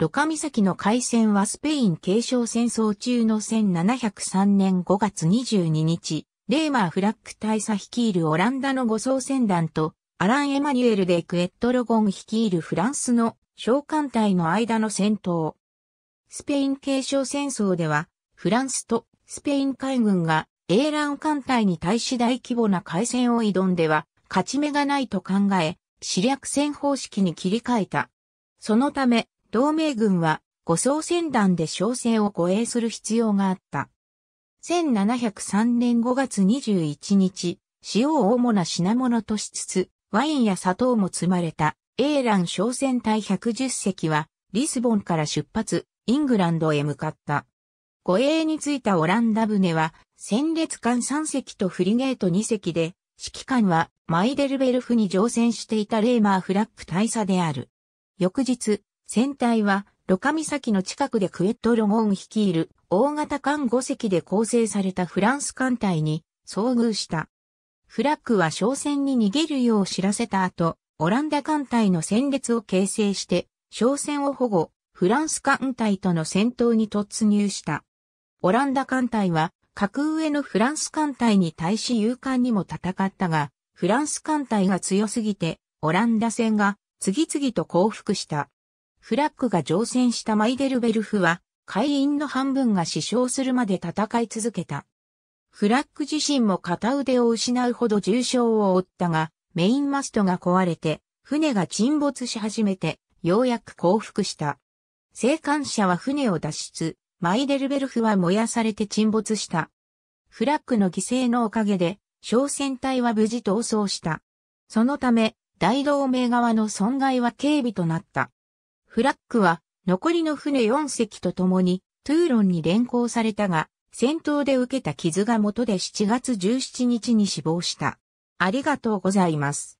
ロカ岬の海戦はスペイン継承戦争中の1703年5月22日、レーマー・フラック大佐率いるオランダの護送船団と、アラン・エマニュエル・デ・クエット・ロゴン率いるフランスの召喚隊の間の戦闘。スペイン継承戦争では、フランスとスペイン海軍がラン艦隊に対し大規模な海戦を挑んでは、勝ち目がないと考え、死略戦方式に切り替えた。そのため、同盟軍は護送船団で小船を護衛する必要があった。1703年5月21日、塩を主な品物としつつ、ワインや砂糖も積まれた、エーラン商船隊110隻は、リスボンから出発、イングランドへ向かった。護衛に着いたオランダ船は、戦列艦3隻とフリゲート2隻で、指揮官はマイデルベルフに乗船していたレーマー・フラック大佐である。翌日、船体は、ロカ岬の近くでクエット・ロゴン率いる大型艦5隻で構成されたフランス艦隊に遭遇した。フラッグは商船に逃げるよう知らせた後、オランダ艦隊の戦列を形成して、商船を保護、フランス艦隊との戦闘に突入した。オランダ艦隊は、格上のフランス艦隊に対し勇敢にも戦ったが、フランス艦隊が強すぎて、オランダ船が次々と降伏した。フラッグが乗船したマイデルベルフは、会員の半分が死傷するまで戦い続けた。フラッグ自身も片腕を失うほど重傷を負ったが、メインマストが壊れて、船が沈没し始めて、ようやく降伏した。生還者は船を脱出、マイデルベルフは燃やされて沈没した。フラッグの犠牲のおかげで、小船隊は無事逃走した。そのため、大同盟側の損害は軽微となった。フラックは残りの船4隻と共にトゥーロンに連行されたが、戦闘で受けた傷が元で7月17日に死亡した。ありがとうございます。